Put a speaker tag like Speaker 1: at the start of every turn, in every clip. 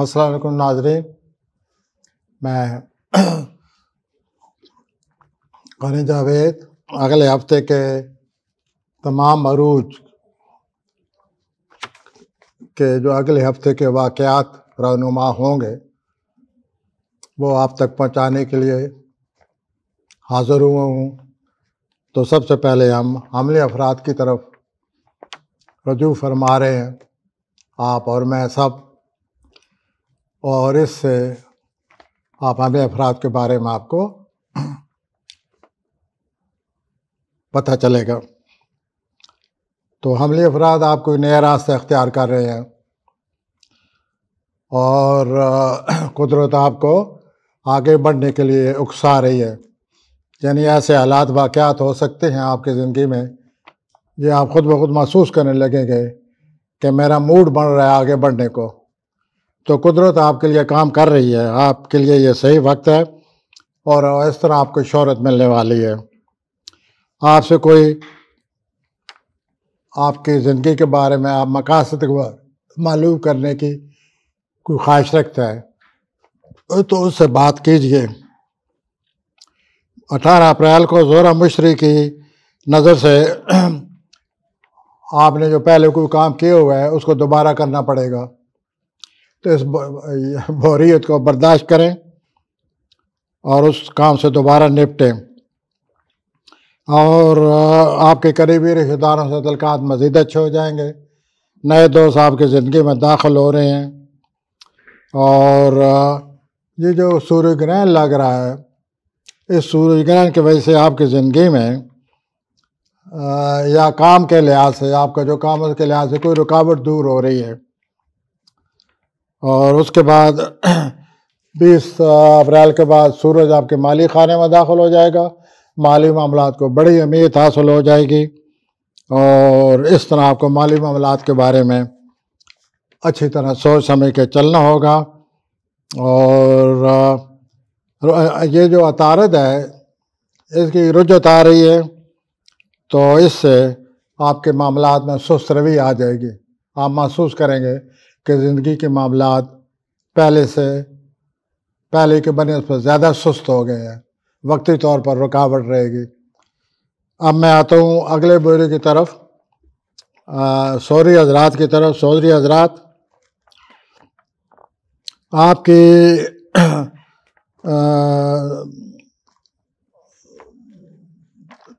Speaker 1: असलकुम नाजरे मैं गनी जावेद अगले हफ्ते के तमाम अरूज के जो अगले हफ्ते के वाक़ात रहनुमा होंगे वो आप तक पहुंचाने के लिए हाज़िर हुआ हूँ तो सबसे पहले हम हमले अफराद की तरफ रजू फरमा रहे हैं आप और मैं सब और इससे आप हमें अफराद के बारे में आपको पता चलेगा तो हमले अफराद आप कोई नया रास्ता अख्तियार कर रहे हैं और कुदरत आपको आगे बढ़ने के लिए उकसा रही है यानी ऐसे हालात वाक़ात हो सकते हैं आपकी ज़िंदगी में ये आप ख़ुद ब खुद महसूस करने लगेंगे कि मेरा मूड बन रहा है आगे बढ़ने को तो कुदरत आपके लिए काम कर रही है आपके लिए ये सही वक्त है और इस तरह आपको शहरत मिलने वाली है आपसे कोई आपकी ज़िंदगी के बारे में आप मकासद को मालूम करने की कोई ख्वाहिश रखता है तो उससे बात कीजिए 18 अप्रैल को जोरा मुशरी की नज़र से आपने जो पहले कोई काम किया हुआ है उसको दोबारा करना पड़ेगा तो इस बोरीत को बर्दाश्त करें और उस काम से दोबारा निपटें और आपके करीबी रिश्तेदारों से तलकात मज़ीद अच्छे हो जाएंगे नए दोस्त आपकी ज़िंदगी में दाखिल हो रहे हैं और ये जो सूर्य ग्रहण लग रहा है इस सूर्य ग्रहण की वजह से आपकी ज़िंदगी में या काम के लिहाज से आपका जो काम है उसके लिहाज से कोई रुकावट दूर हो रही है और उसके बाद 20 अप्रैल के बाद सूरज आपके माली खाने में दाखिल हो जाएगा माली मामला को बड़ी अहमियत हासिल हो जाएगी और इस तरह आपको माली मामला के बारे में अच्छी तरह सोच समझ के चलना होगा और ये जो अतारद है इसकी रुझत आ रही है तो इससे आपके मामला में सुस्त रवि आ जाएगी आप महसूस करेंगे कि ज़िंदगी के मामला पहले से पहले के बने उस पर ज़्यादा सुस्त हो गए हैं वक्ती तौर पर रुकावट रहेगी अब मैं आता हूँ अगले बोरे की तरफ सौरी हजरात की तरफ सौरी हजरात आपकी आ,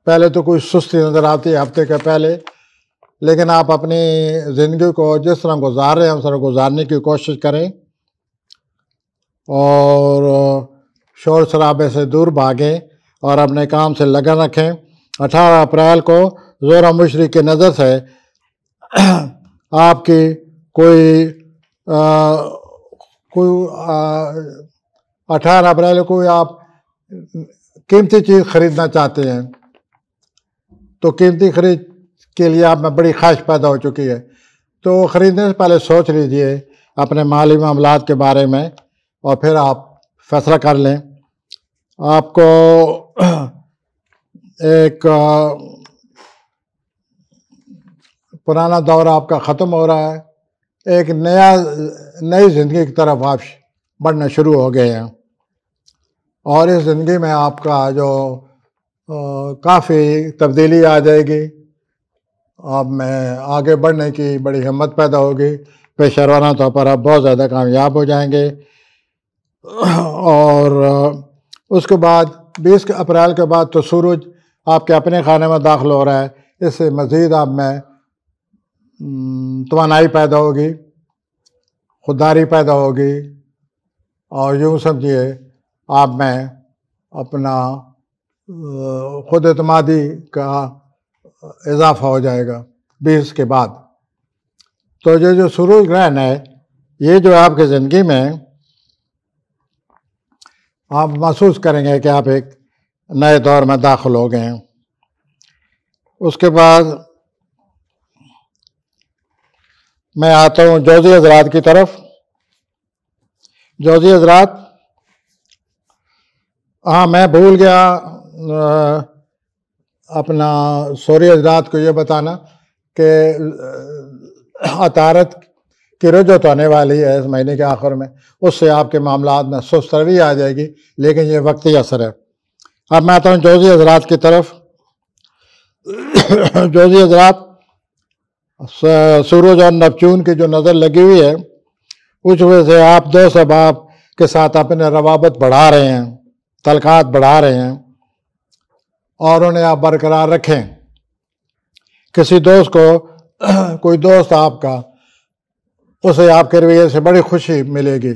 Speaker 1: पहले तो कोई सुस्ती नज़र आती है हफ्ते के पहले लेकिन आप अपनी ज़िंदगी को जिस तरह गुजार रहे हैं उस तरह गुजारने की कोशिश करें और शोर शराबे से दूर भागें और अपने काम से लगन रखें 18 अप्रैल को ज़ोर मुशरी की नज़र से आपकी कोई कोई अठारह अप्रैल को आप कीमती चीज़ ख़रीदना चाहते हैं तो कीमती खरीद के लिए आप में बड़ी ख्वाहिश पैदा हो चुकी है तो ख़रीदने से पहले सोच लीजिए अपने माली मामला के बारे में और फिर आप फैसला कर लें आपको एक पुराना दौर आपका ख़त्म हो रहा है एक नया नई ज़िंदगी की तरफ आप बढ़ना शुरू हो गए हैं और इस ज़िंदगी में आपका जो काफ़ी तब्दीली आ जाएगी आप में आगे बढ़ने की बड़ी हिम्मत पैदा होगी पेशरवाना तौर पर आप बहुत ज़्यादा कामयाब हो जाएंगे और उसके बाद 20 अप्रैल के बाद तो सूरज आपके अपने खाने में दाखिल हो रहा है इससे मज़ीद आप में तोानाई पैदा होगी खुददारी पैदा होगी और यूँ समझिए आप में अपना खुद अतमादी का इजाफा हो जाएगा बीस के बाद तो ये जो सूरज ग्रहण है ये जो आपकी ज़िंदगी में आप महसूस करेंगे कि आप एक नए दौर में दाखिल हो गए हैं उसके बाद मैं आता हूँ जोजी हजरात की तरफ जोजी हजरात हाँ मैं भूल गया अपना सूर्य रात को ये बताना कि अतारत की रजत तो आने वाली है इस महीने के आखिर में उससे आपके मामला में रवि आ जाएगी लेकिन ये वक्ती असर है अब मैं आता हूँ जोजी हजरात की तरफ जोजी हजरात सूरज और नपचून की जो नज़र लगी हुई है उस वजह से आप दो अहबाब के साथ अपने रवाबत बढ़ा रहे हैं तलखात बढ़ा रहे हैं और उन्हें आप बरकरार रखें किसी दोस्त को कोई दोस्त आपका उसे आपके रवैये से बड़ी खुशी मिलेगी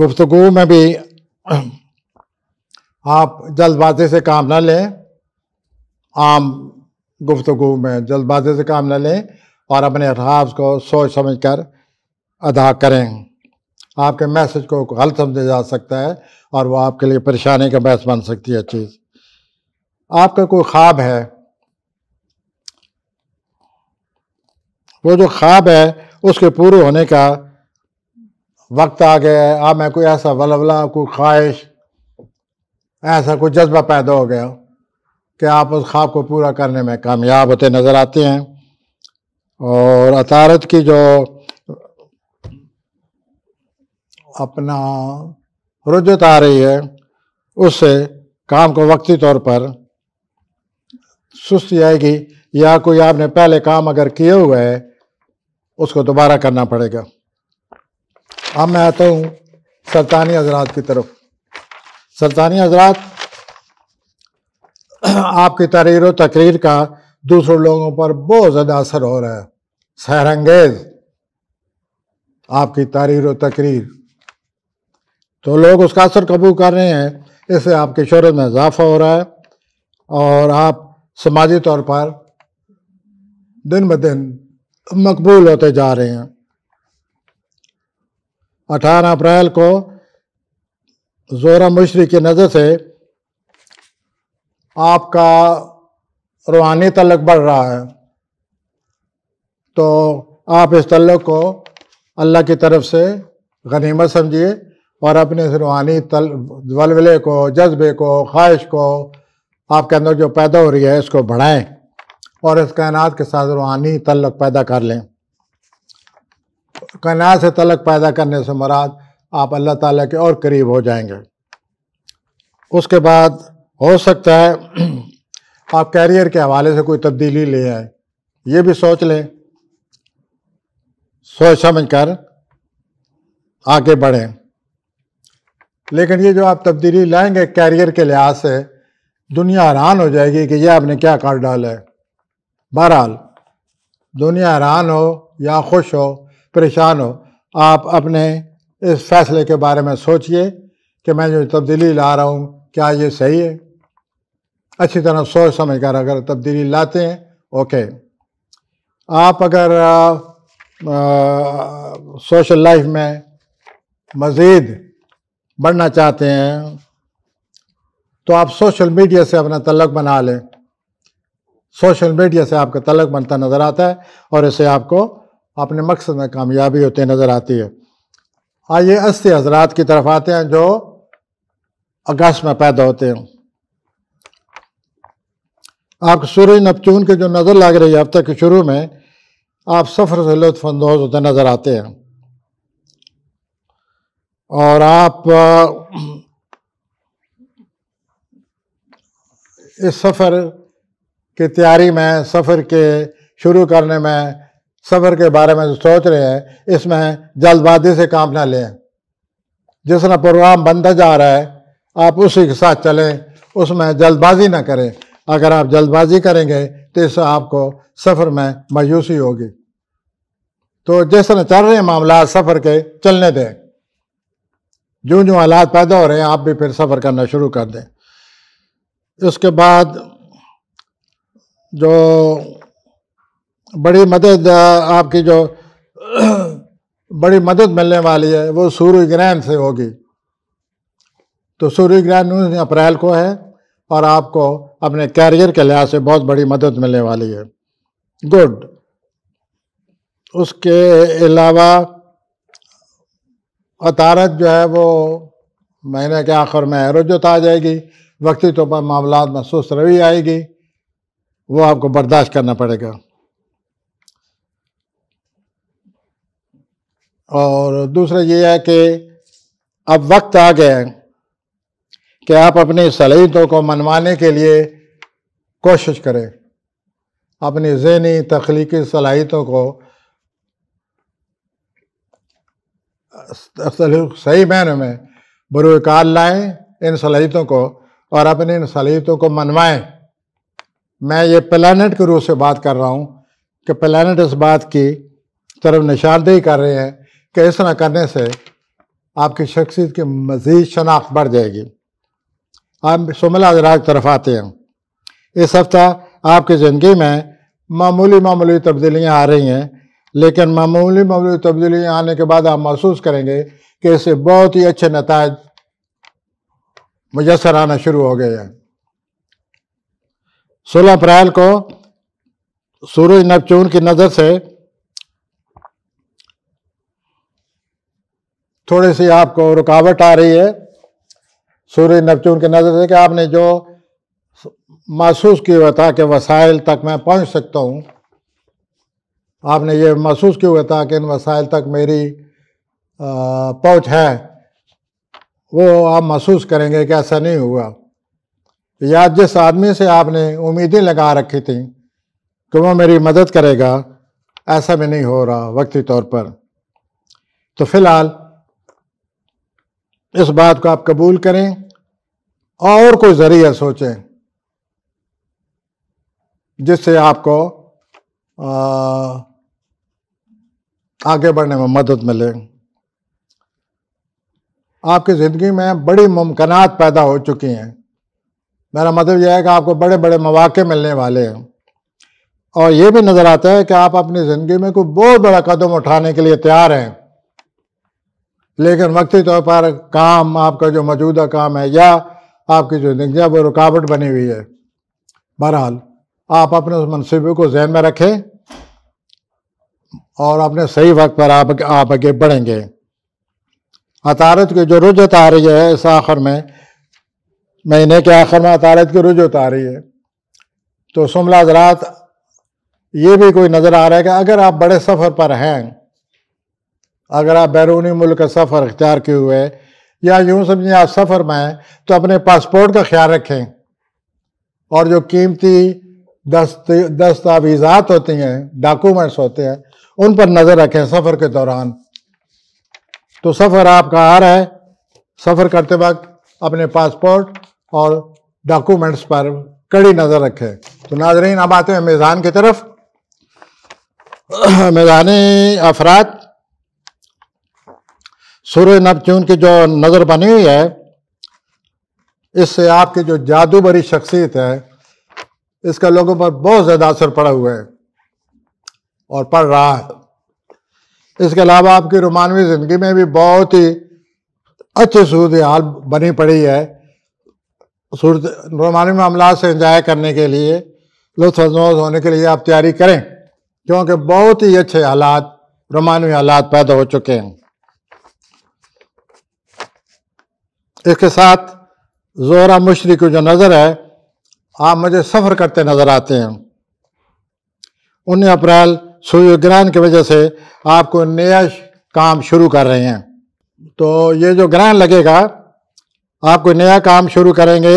Speaker 1: गुफ्तगु में भी आप जल्दबाजी से काम ना लें आम गुफ्तगु में जल्दबाजी से काम ना लें और अपने अल्फाज को सोच समझ कर अदा करें आपके मैसेज को गलत समझा जा सकता है और वो आपके लिए परेशानी का बहस बन सकती है चीज़ आपका कोई ख्वाब है वो जो ख्वाब है उसके पूरे होने का वक्त आ गया है आप मैं कोई ऐसा वलवला कोई ख्वाहिश ऐसा कोई जज्बा पैदा हो गया कि आप उस ख्वाब को पूरा करने में कामयाब होते नज़र आते हैं और अतारत की जो अपना रुजत आ रही है उससे काम को वक्ती तौर पर सुस्ती आएगी या कोई आपने पहले काम अगर किए हुए है उसको दोबारा करना पड़ेगा अब मैं आता हूँ सरतानी हजरात की तरफ सरतानी हजरात आपकी तहरीर व तकरीर का दूसरों लोगों पर बहुत ज़्यादा असर हो रहा है सहरंगेज़ आपकी तहरीर तकरीर तो लोग उसका असर कबूल कर रहे हैं इससे आपके शहरत में इजाफा हो रहा है और आप समाजी तौर पर दिन ब दिन मकबूल होते जा रहे हैं अठारह अप्रैल को जोरा मुशरी की नज़र से आपका रूहानी तलक बढ़ रहा है तो आप इस तलक को अल्लाह की तरफ से गनीमत समझिए और अपने रूहानी तल वलवले को जज्बे को ख्वाहिश को आपके अंदर जो पैदा हो रही है इसको बढ़ाएं और इस कायनात के साथ रूहानी तलक पैदा कर लें कायनात से तलक पैदा करने से मराद आप अल्लाह ताला के और करीब हो जाएंगे उसके बाद हो सकता है आप कैरियर के हवाले से कोई तब्दीली ले आए ये भी सोच लें सोच समझ कर आगे बढ़ें लेकिन ये जो आप तब्दीली लाएंगे कैरियर के लिहाज से दुनिया हैरान हो जाएगी कि ये आपने क्या कर डाला है बहरहाल दुनिया हैरान हो या खुश हो परेशान हो आप अपने इस फैसले के बारे में सोचिए कि मैं जो तब्दीली ला रहा हूँ क्या ये सही है अच्छी तरह सोच समझ कर अगर तब्दीली लाते हैं ओके आप अगर आ, आ, सोशल लाइफ में मज़ीद बढ़ना चाहते हैं तो आप सोशल मीडिया से अपना तलक बना लें सोशल मीडिया से आपका तलक बनता नज़र आता है और इसे आपको अपने मकसद में कामयाबी होते नज़र आती है आइए अस्सी हजरात की तरफ आते हैं जो अगस्त में पैदा होते हैं आप सूर्य नपचून के जो नज़र लग रही है हफ्ते के शुरू में आप सफ़र से लुत्फानंदोज होते नज़र आते हैं और आप इस सफ़र की तैयारी में सफ़र के शुरू करने में सफ़र के बारे में जो सोच रहे हैं इसमें जल्दबाजी से काम ना लें जिस तरह प्रोग्राम बनता जा रहा है आप उसी के साथ चलें उसमें जल्दबाजी ना करें अगर आप जल्दबाजी करेंगे तो इससे आपको सफ़र में मायूसी होगी तो जिस तरह चल रहे मामला सफ़र के चलने दें जो जो हालात पैदा हो रहे हैं आप भी फिर सफ़र करना शुरू कर दें इसके बाद जो बड़ी मदद आपकी जो बड़ी मदद मिलने वाली है वो सूर्य ग्रहण से होगी तो सूर्य ग्रहण उन्नीस अप्रैल को है और आपको अपने कैरियर के लिहाज से बहुत बड़ी मदद मिलने वाली है गुड उसके अलावा और तारत जो है वो महीने के आखिर में रुजत आ जाएगी वक्ती तौर तो पर मामला में सुस्त रवि आएगी वो आपको बर्दाश्त करना पड़ेगा और दूसरा ये है कि अब वक्त आ गया है कि आप अपनी सलाहियतों को मनवाने के लिए कोशिश करें अपनी जहनी तख्लीकी सलाहियतों को सही मायने में बुरकाल लाएं इन सलाहितों को और अपनी इन सलाहितों को मनवाएं मैं ये प्लानट के रूप से बात कर रहा हूँ कि प्लानट इस बात की तरफ निशानदेही कर रहे हैं कि इस तरह करने से आपकी शख्सियत की मज़ीद शनाख्त बढ़ जाएगी आप सुमला हजरात की तरफ आते हैं इस हफ्ता आपकी ज़िंदगी में मामूली मामूली तब्दीलियाँ आ रही हैं लेकिन मामूली मामूली तब्दीली आने के बाद आप महसूस करेंगे कि इससे बहुत ही अच्छे नतज मुयसर आना शुरू हो गए हैं सोलह अप्रैल को सूरज नवचून की नज़र से थोड़ी सी आपको रुकावट आ रही है सूर्य नवचून की नज़र से कि आपने जो महसूस किया था कि वसाइल तक मैं पहुंच सकता हूं आपने ये महसूस क्यों हुआ था कि इन वसाइल तक मेरी पहुँच है वो आप महसूस करेंगे कि ऐसा नहीं हुआ या जिस आदमी से आपने उम्मीदें लगा रखी थी कि वो मेरी मदद करेगा ऐसा भी नहीं हो रहा वक्ती तौर पर तो फिलहाल इस बात को आप कबूल करें और कोई ज़रिया सोचें जिससे आपको आ, आगे बढ़ने में मदद मिले आपकी ज़िंदगी में बड़ी मुमकिनात पैदा हो चुकी हैं मेरा मतलब यह है कि आपको बड़े बड़े मौाक़े मिलने वाले हैं और ये भी नज़र आता है कि आप अपनी ज़िंदगी में कोई बहुत बड़ा कदम उठाने के लिए तैयार हैं लेकिन वक्ती तौर पर काम आपका जो मौजूदा काम है या आपकी जो ज़िंदगी वो रुकावट बनी हुई है बहरहाल आप अपने उस मनसूबे को जहन में रखें और अपने सही वक्त पर आप आप आगे बढ़ेंगे अतारत की जो रुजत आ रही है इस आखिर में महीने के आखिर में अतारत की रुजत आ रही है तो शुमला हजरात ये भी कोई नज़र आ रहा है कि अगर आप बड़े सफ़र पर हैं अगर आप बैरूनी मुल्क का सफ़र अख्तियार किए हुए या यूँ समझें आप सफ़र में हैं तो अपने पासपोर्ट का ख्याल रखें और जो कीमती दस्त दस्तावीज़ात होती हैं डॉक्यूमेंट्स होते हैं उन पर नज़र रखें सफ़र के दौरान तो सफ़र आपका आ रहा है सफ़र करते वक्त अपने पासपोर्ट और डॉक्यूमेंट्स पर कड़ी नज़र रखें तो नाजरीन अब आते हैं मेज़ान की तरफ मेज़ान अफराद सूर्य नपच्यून की जो नज़र बनी हुई है इससे आपकी जो जादू भरी शख्सियत है इसका लोगों पर बहुत ज़्यादा असर पड़ा हुआ है और पढ़ रहा है इसके अलावा आपकी रोमानवी ज़िंदगी में भी बहुत ही अच्छी सूरत हाल बनी पड़ी है सूरत रोमानवी मामला से इंजॉय करने के लिए लुत्फजनोज होने के लिए आप तैयारी करें क्योंकि बहुत ही अच्छे हालात रोमानवी हालात पैदा हो चुके हैं इसके साथ जोरा मुशरी की जो नज़र है आप मुझे सफ़र करते नज़र आते हैं उन्नीस अप्रैल सूर्य ग्रहण की वजह से आपको नया काम शुरू कर रहे हैं तो ये जो ग्रहण लगेगा आपको नया काम शुरू करेंगे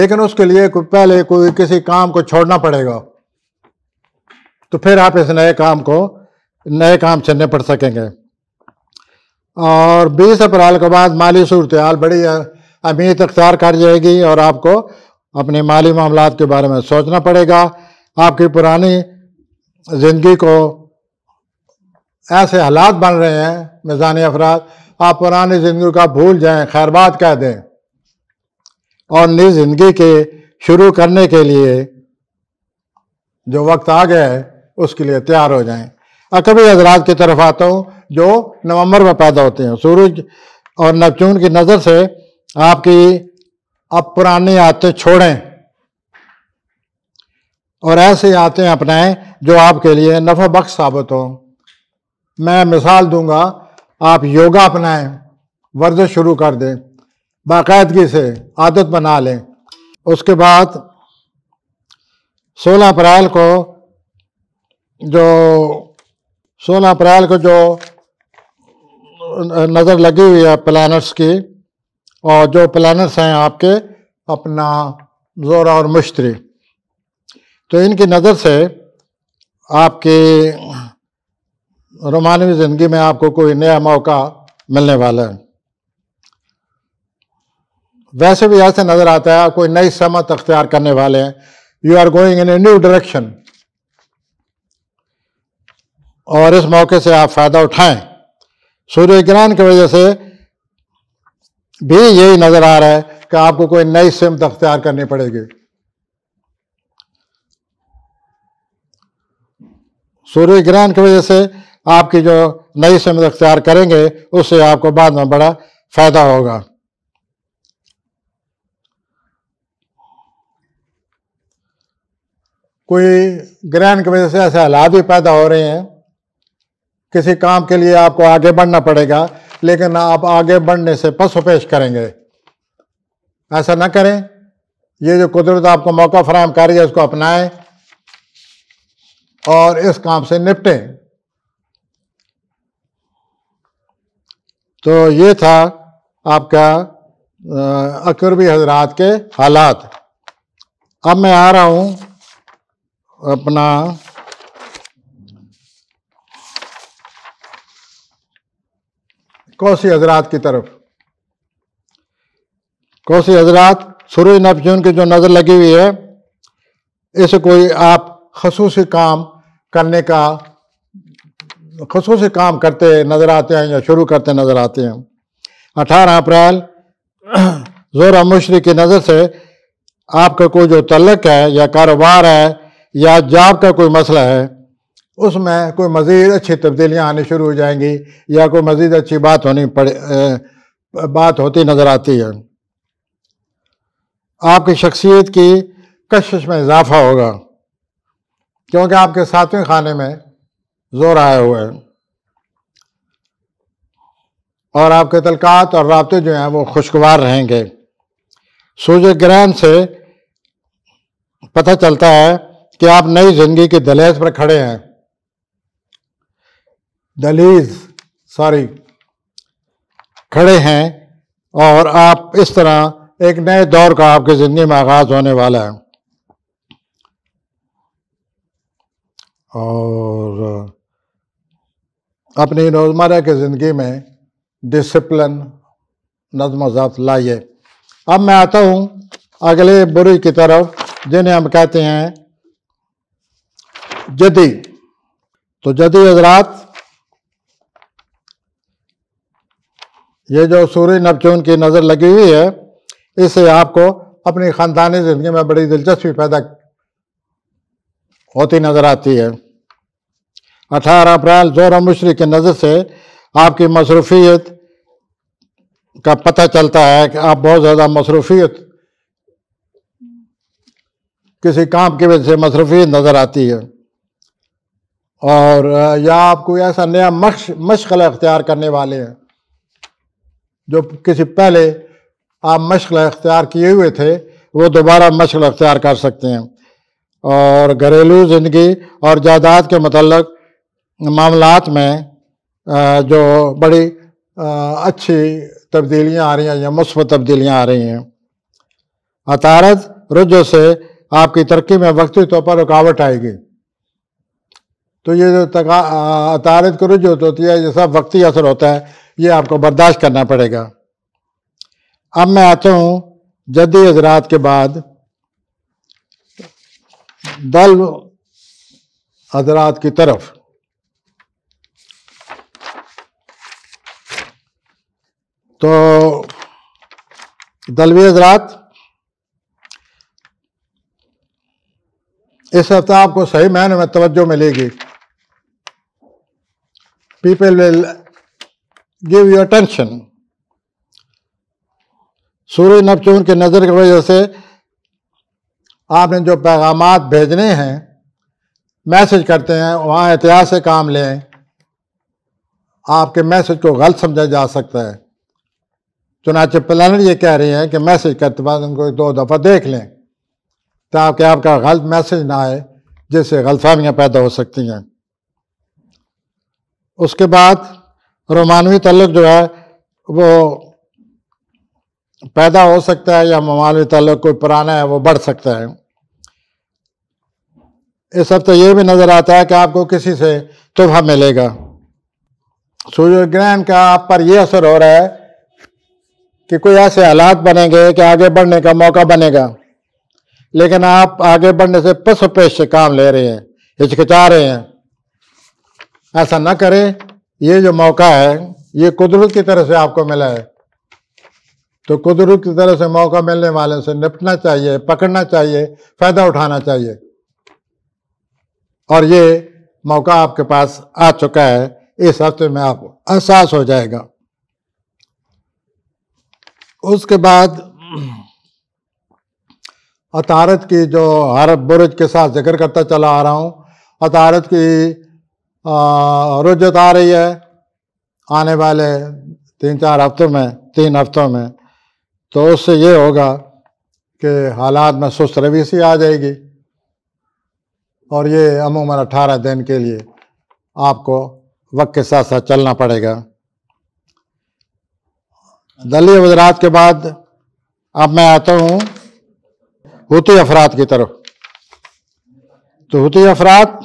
Speaker 1: लेकिन उसके लिए पहले कोई किसी काम को छोड़ना पड़ेगा तो फिर आप इस नए काम को नए काम से निपट सकेंगे और 20 अप्रैल के बाद माली सूरत हाल बड़ी अमीर अख्तियार कर जाएगी और आपको अपने माली मामला के बारे में सोचना पड़ेगा आपकी पुरानी ज़िंदगी को ऐसे हालात बन रहे हैं मिजानी अफराद आप पुरानी ज़िंदगी का भूल जाएं खैरबाद कह दें और नई ज़िंदगी के शुरू करने के लिए जो वक्त आ गया है उसके लिए तैयार हो जाएं अकबी हजरात की तरफ आता हूँ जो नवंबर में पैदा होते हैं सूरज और नवचून की नज़र से आपकी अब पुरानी आदतें छोड़ें और ऐसे आते अपनाएं जो आपके लिए नफा बख्श साबित हो मैं मिसाल दूंगा आप योगा अपनाएं वर्जिश शुरू कर दें बाकायदगी से आदत बना लें उसके बाद 16 अप्रैल को जो 16 अप्रैल को जो नज़र लगी हुई है प्लानट्स की और जो प्लानट्स हैं आपके अपना जोरा और मुश्तरी तो इनकी नज़र से आपके रोमानवी ज़िंदगी में आपको कोई नया मौका मिलने वाला है वैसे भी ऐसे नज़र आता है आप कोई नई समत अख्तियार करने वाले हैं you are going in a new direction और इस मौके से आप फ़ायदा उठाएं सूर्य ग्रहण की वजह से भी यही नज़र आ रहा है कि आपको कोई नई सिमत अख्तियार करनी पड़ेगी सूर्य ग्रहण की वजह से आपकी जो नई समझ अख्तियार करेंगे उससे आपको बाद में बड़ा फायदा होगा कोई ग्रहण की वजह से ऐसे हालात भी पैदा हो रहे हैं किसी काम के लिए आपको आगे बढ़ना पड़ेगा लेकिन आप आगे बढ़ने से पशुपेश करेंगे ऐसा ना करें ये जो कुदरत आपको मौका फराहम कर रही है उसको अपनाएं और इस काम से निपटें तो ये था आपका अकरबी हजरात के हालात अब मैं आ रहा हूँ अपना कौसी हजरात की तरफ कौसी हजरात सूर्य नपजून की जो नज़र लगी हुई है इसे कोई आप खसूस काम करने का खसूस काम करते नज़र आते हैं या शुरू करते नज़र आते हैं अठारह अप्रैल जोर मुशरी की नज़र से आपका कोई जो तलक है या कारोबार है या जॉब का कोई मसला है उसमें कोई मज़ीद अच्छी तब्दीलियाँ आनी शुरू हो जाएंगी या कोई मज़ीद अच्छी बात होनी पड़े बात होती नज़र आती है आपकी शख्सियत की कशिश में इजाफा होगा क्योंकि आपके सातवें खाने में जोर आए हुए हैं और आपके तलकात और रबते जो हैं वो खुशगवार रहेंगे सूर्य ग्रहण से पता चलता है कि आप नई जिंदगी की दलेज पर खड़े हैं दलीज सॉरी खड़े हैं और आप इस तरह एक नए दौर का आपकी ज़िंदगी में आगाज़ होने वाला है और अपनी रोज़मर्रा की ज़िंदगी में डिसिप्लिन नज़म ज़ब्त लाइए अब मैं आता हूँ अगले बुरी की तरफ जिन्हें हम कहते हैं जदी तो जदी हजरात ये जो सूर्य नपचून की नज़र लगी हुई है इसे आपको अपनी ख़ानदानी ज़िंदगी में बड़ी दिलचस्पी पैदा होती नज़र आती है 18 अप्रैल जोर मुशरी की नज़र से आपकी मसरूफियत का पता चलता है कि आप बहुत ज़्यादा मसरूफियत किसी काम की वजह से मसरूफियत नज़र आती है और या आप कोई ऐसा नया मश मशगला अख्तियार करने वाले हैं जो किसी पहले आप मशगला अख्तियार किए हुए थे वो दोबारा मशगला अख्तियार कर सकते हैं और घरेलू ज़िंदगी और जायदाद के मतलब मामलात में जो बड़ी अच्छी तब्दीलियां आ रही हैं या मुस्बत तब्दीलियां आ रही हैं अतारत रुझ से आपकी तरक्की में वक्ती तौर पर रुकावट आएगी तो ये जो अतारत की रुझ होती है ये सब वक्ती असर होता है ये आपको बर्दाश्त करना पड़ेगा अब मैं आता हूँ जदी हजरात के बाद दल हजरात की तरफ तो दलवी हजरात इस हफ्ता आपको सही मायने में तवज्जो मिलेगी people will give you attention सूर्य नपचून की नज़र की वजह से आपने जो पैगाम भेजने हैं मैसेज करते हैं वहाँ एहतियात से काम लें आपके मैसेज को गलत समझा जा सकता है चुनाच प्लानर ये कह रही है कि मैसेज करते बाद उनको दो दफ़ा देख लें ताकि आपका गलत मैसेज ना आए जिससे गलतफहमियाँ पैदा हो सकती हैं उसके बाद रोमानवी तल्लक जो है वो पैदा हो सकता है या ममालवी तल्लक कोई पुराना है वो बढ़ सकता है इस तो ये भी नज़र आता है कि आपको किसी से तोहफा मिलेगा सूर्य ग्रहण का आप पर यह असर हो रहा है कि कोई ऐसे हालात बनेंगे कि आगे बढ़ने का मौका बनेगा लेकिन आप आगे बढ़ने से पस पेश से काम ले रहे हैं हिचकिचा रहे हैं ऐसा ना करें ये जो मौका है ये कुदरत की तरह से आपको मिला है तो कुदरत की तरफ से मौका मिलने वाले से निपटना चाहिए पकड़ना चाहिए फ़ायदा उठाना चाहिए और ये मौका आपके पास आ चुका है इस हफ्ते में आप एहसास हो जाएगा उसके बाद अतारत की जो हर बुरज के साथ जिक्र करता चला आ रहा हूँ अतारत की रुजत आ रही है आने वाले तीन चार हफ्तों में तीन हफ्तों में तो उससे ये होगा कि हालात में सुस्त रवि सी आ जाएगी और ये अमूमन अठारह दिन के लिए आपको वक्त के साथ साथ चलना पड़ेगा दलीय वजरात के बाद अब मैं आता हूँ हूती अफराद की तरफ तो हूती अफराद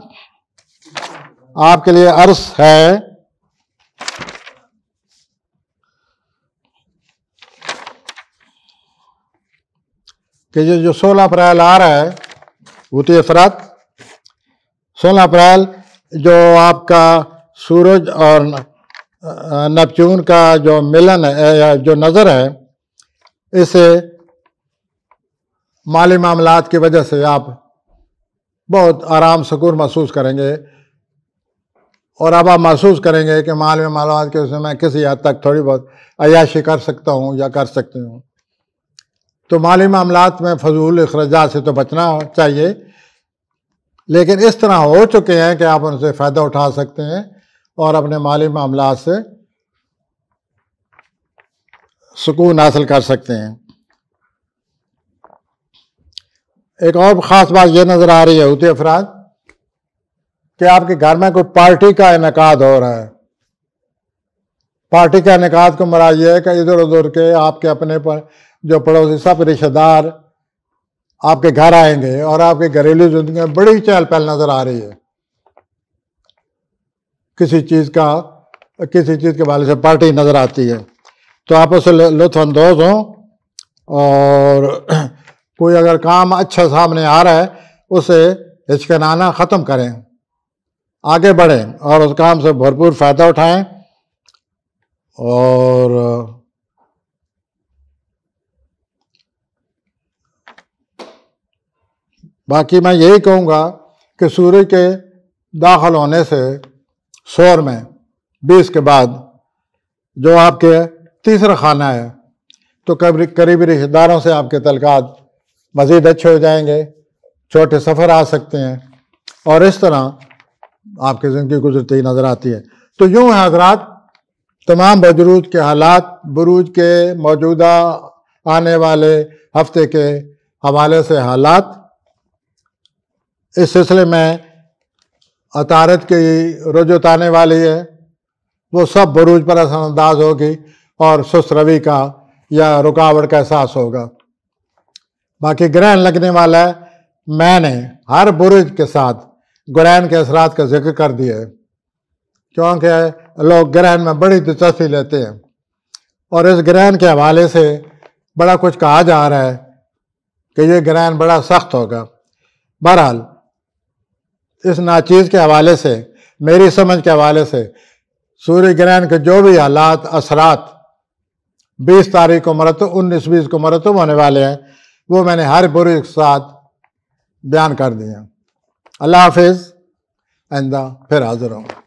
Speaker 1: आपके लिए अर्स है कि ये जो 16 अप्रैल आ रहा है उती असरात 16 अप्रैल जो आपका सूरज और नपचून का जो मिलन है या जो नज़र है इसे माली मामला की वजह से आप बहुत आराम सुकून महसूस करेंगे और अब आप महसूस करेंगे कि माली मामला के समय मैं किसी हद तक थोड़ी बहुत अयाशी कर सकता हूँ या कर सकती हूँ तो माली मामला में फजूल अखराजा से तो बचना चाहिए लेकिन इस तरह हो चुके हैं कि आप उनसे फ़ायदा उठा सकते हैं और अपने माली मामला से सुकून हासिल कर सकते हैं एक और ख़ास बात यह नज़र आ रही है होती अफराद कि आपके घर में कोई पार्टी का इनका हो रहा है पार्टी का इनका को मरा यह है कि इधर उधर के आपके अपने पर जो पड़ोसी सब रिश्तेदार आपके घर आएंगे और आपके घरेलू जिंदगी में बड़ी चहल पहल नजर आ रही है किसी चीज़ का किसी चीज़ के वाले से पार्टी नज़र आती है तो आप उससे लुत्फानंदोज हों और कोई अगर काम अच्छा सामने आ रहा है उसे हिचकनाना ख़त्म करें आगे बढ़ें और उस काम से भरपूर फ़ायदा उठाएं और बाकी मैं यही कहूँगा कि सूर्य के दाखिल होने से शोर में बीस के बाद जो आपके तीसरा खाना है तो कभी करीबी रिश्तेदारों से आपके तलकात मज़ीद अच्छे हो जाएंगे छोटे सफ़र आ सकते हैं और इस तरह आपकी ज़िंदगी गुजरती नज़र आती है तो यूँ है हजरात तमाम बजरूज के हालात बरूज के मौजूदा आने वाले हफ्ते के हवाले से हालात इस सिलसिले में अतारत की रुजत आने वाली है वो सब बरूज पर असरअंदाज होगी और सुस्त रवि का या रुकावट का एहसास होगा बाकी ग्रहण लगने वाला है मैंने हर बुरुज के साथ ग्रहण के असरात का जिक्र कर दिया है क्योंकि लोग ग्रहण में बड़ी दिलचस्पी लेते हैं और इस ग्रहण के हवाले से बड़ा कुछ कहा जा रहा है कि ये ग्रहण बड़ा सख्त होगा बहरहाल इस नाचीज़ के हवाले से मेरी समझ के हवाले से सूर्य ग्रहण के जो भी हालात असरात 20 तारीख को मरतब उन्नीस बीस को मरतब होने वाले हैं वो मैंने हर बुरे के साथ बयान कर दिया अल्लाह हाफिज़ आइंदा फिर हाजिर होंगे